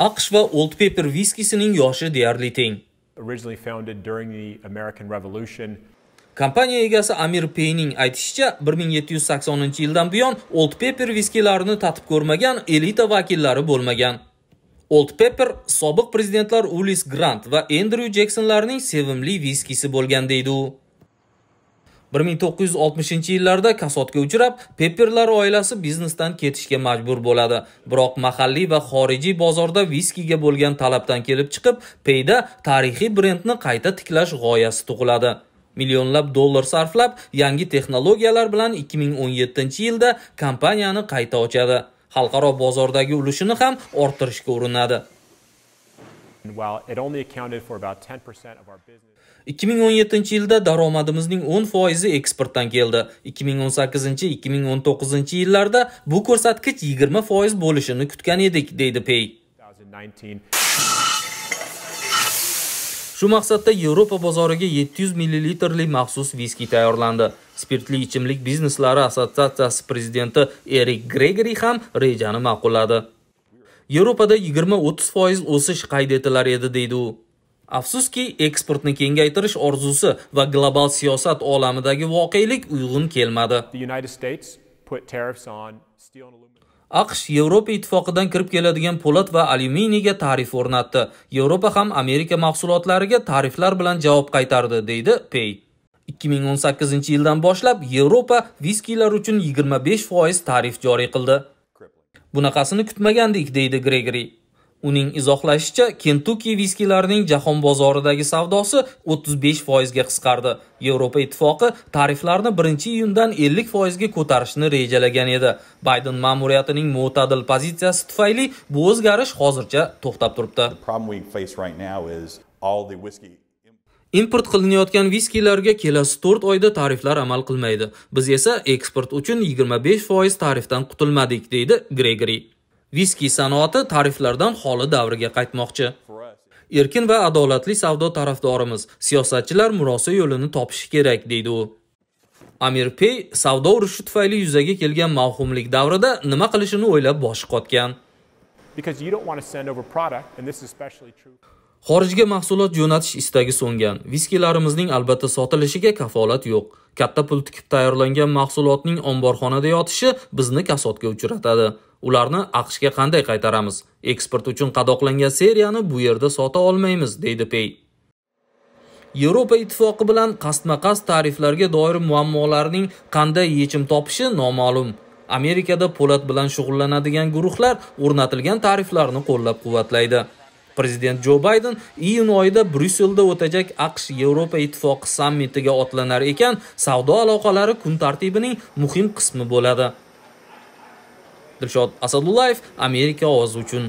aqsh va old pepper viskisining yoshi deyarli teng Originally founded during the American Revolution. kompaniya egasi amir peyning aytishicha 1780 yildan buyon old pepper viskilarini tatib ko'rmagan elita vakillari bo'lmagan old pepper sobiq prezidentlar ulis grant va Andrew Jacksonlarning sevimli viskisi bo'lgan deydi u 1960 yillarda kasodga uchrab pepperlar oilasi biznesdan ketishga majbur bo'ladi biroq mahalliy va xorijiy bozorda viskiga bo'lgan talabdan kelib chiqib peyda tarixiy brendni qayta tiklash g'oyasi tug'iladi millionlab dollar sarflab yangi texnologiyalar bilan 2017 yilda kompaniyani qayta ochadi xalqaro bozordagi ulushini ham orttirishga urinadi 2017 yilda daromadimizning 10 foizi eksportdan keldi. 2018-2019 yillarda bu ko'rsatkich 20 foiz bo'lishini kutgan edik, deydi Pey. Shu maqsadda Yevropa bozoriga 700 millilitrli maxsus viski tayyorlandi. Spirtli ichimlik bizneslari assotsiatsiyasi prezidenti Erik Gregori ham rejani ma'qulladi. yevropada 20-30 foiz o'sish qayd etilar edi deydi u afsuski eksportni kengaytirish orzusi va global siyosat olamidagi voqelik uyg'un kelmadi aqsh yevropa ittifoqidan kirib keladigan po'lat va alyuminiyga tarif o'rnatdi yevropa ham amerika mahsulotlariga tariflar bilan javob qaytardi deydi Pay. 2018 yildan boshlab yevropa viskilar uchun 25 tarif joriy qildi Bunaqasini kutmagandik, deydi Gregori. Uning izohlashicha, Kentucky viskilarining jahon bozoridagi savdosi 35% ga qisqardi. Yevropa Ittifoqi tariflarni 1-iyundan 50% ga ko'tarishni rejalagan edi. Biden ma'muriyatining mo'tadil pozitsiyasi tufayli bu o'zgarish hozircha to'xtab turibdi. import qilinayotgan viskilarga kelasi 4 oyda tariflar amal qilmaydi biz esa eksport uchun 25% tarifdan qutulmadik deydi gregori viski sanoati tariflardan xoli davriga qaytmoqchi erkin va adolatli savdo tarafdorimiz siyosatchilar murosa yo'lini topishi kerak deydi u amir pey savdo urushi tufayli yuzaga kelgan mavhumlik davrida nima qilishini o'ylab boshi qotgan xorijga mahsulot jo'natish istagi so'ngan viskilarimizning albatta sotilishiga kafolat yo'q katta pul tikib tayyorlangan mahsulotning omborxonada yotishi bizni kasodga uchratadi ularni aqshga qanday qaytaramiz eksport uchun qadoqlangan seriyani bu yerda sota olmaymiz deydi pey yevropa ittifoqi bilan qasdma qasd tariflarga doir muammolarning qanday yechim topishi noma'lum amerikada po'lat bilan shug'ullanadigan guruhlar o'rnatilgan tariflarni qo'llab quvvatlaydi prezident jo bayden iyun oyida bryusselda o'tajak aqsh yevropa ittifoqi sammitiga otlanar ekan savdo aloqalari kun tartibining muhim qismi bo'ladi dilshod asadullayev amerika ovozi uchun